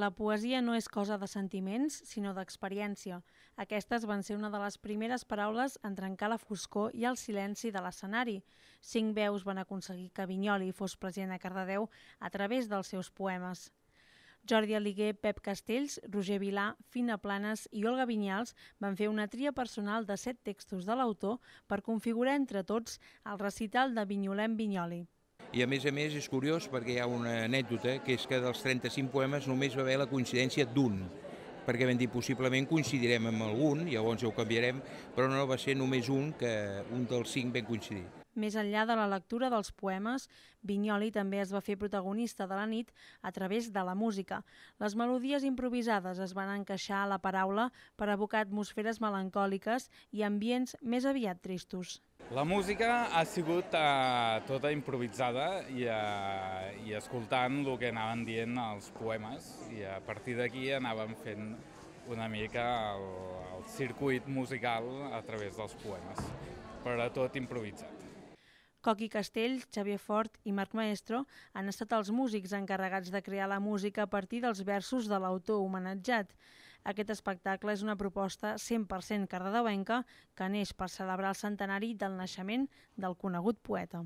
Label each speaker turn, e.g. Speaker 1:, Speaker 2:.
Speaker 1: La poesia no és cosa de sentiments, sinó d'experiència. Aquestes van ser una de les primeres paraules en trencar la foscor i el silenci de l'escenari. Cinc veus van aconseguir que Vinyoli fos present a Cardedeu a través dels seus poemes. Jordi Aliguer, Pep Castells, Roger Vilà, Fina Planes i Olga Vinyals van fer una tria personal de set textos de l'autor per configurar entre tots el recital de Vinyolem Vinyoli
Speaker 2: i a més a més és curiós perquè hi ha una anècdota que és que dels 35 poemes només va haver la coincidència d'un perquè vam dir possiblement coincidirem amb algun, llavors ja ho canviarem, però no va ser només un que un dels cinc ben coincidir.
Speaker 1: Més enllà de la lectura dels poemes, Vinyoli també es va fer protagonista de la nit a través de la música. Les melodies improvisades es van encaixar a la paraula per evocar atmosferes melancòliques i ambients més aviat tristos.
Speaker 3: La música ha sigut eh, tota improvisada i, eh, i escoltant el que anaven dient els poemes i a partir d'aquí anàvem fent una mica el, el circuit musical a través dels poemes, però tot improvisat.
Speaker 1: Coqui Castell, Xavier Fort i Marc Maestro han estat els músics encarregats de crear la música a partir dels versos de l'autor homenatjat. Aquest espectacle és una proposta 100% cardedeuenca que neix per celebrar el centenari del naixement del conegut poeta.